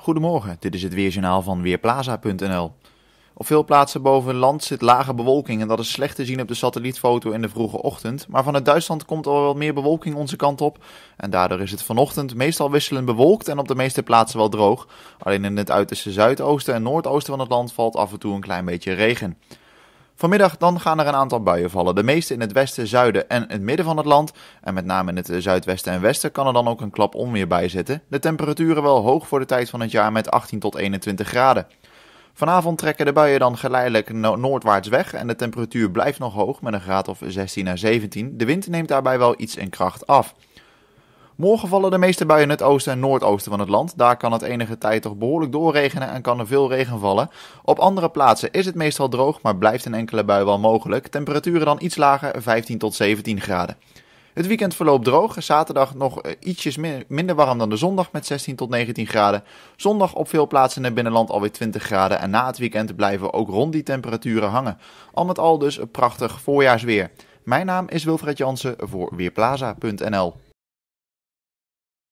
Goedemorgen, dit is het weerjournaal van Weerplaza.nl. Op veel plaatsen boven land zit lage bewolking en dat is slecht te zien op de satellietfoto in de vroege ochtend. Maar vanuit Duitsland komt al wel meer bewolking onze kant op. En daardoor is het vanochtend meestal wisselend bewolkt en op de meeste plaatsen wel droog. Alleen in het uiterste zuidoosten en noordoosten van het land valt af en toe een klein beetje regen. Vanmiddag dan gaan er een aantal buien vallen. De meeste in het westen, zuiden en het midden van het land. En met name in het zuidwesten en westen kan er dan ook een klap onweer bij zitten. De temperaturen wel hoog voor de tijd van het jaar met 18 tot 21 graden. Vanavond trekken de buien dan geleidelijk noordwaarts weg en de temperatuur blijft nog hoog met een graad of 16 naar 17. De wind neemt daarbij wel iets in kracht af. Morgen vallen de meeste buien in het oosten en noordoosten van het land. Daar kan het enige tijd toch behoorlijk doorregenen en kan er veel regen vallen. Op andere plaatsen is het meestal droog, maar blijft een enkele bui wel mogelijk. Temperaturen dan iets lager, 15 tot 17 graden. Het weekend verloopt droog. Zaterdag nog eh, ietsjes minder warm dan de zondag met 16 tot 19 graden. Zondag op veel plaatsen in het binnenland alweer 20 graden. En na het weekend blijven we ook rond die temperaturen hangen. Al met al dus een prachtig voorjaarsweer. Mijn naam is Wilfred Jansen voor Weerplaza.nl.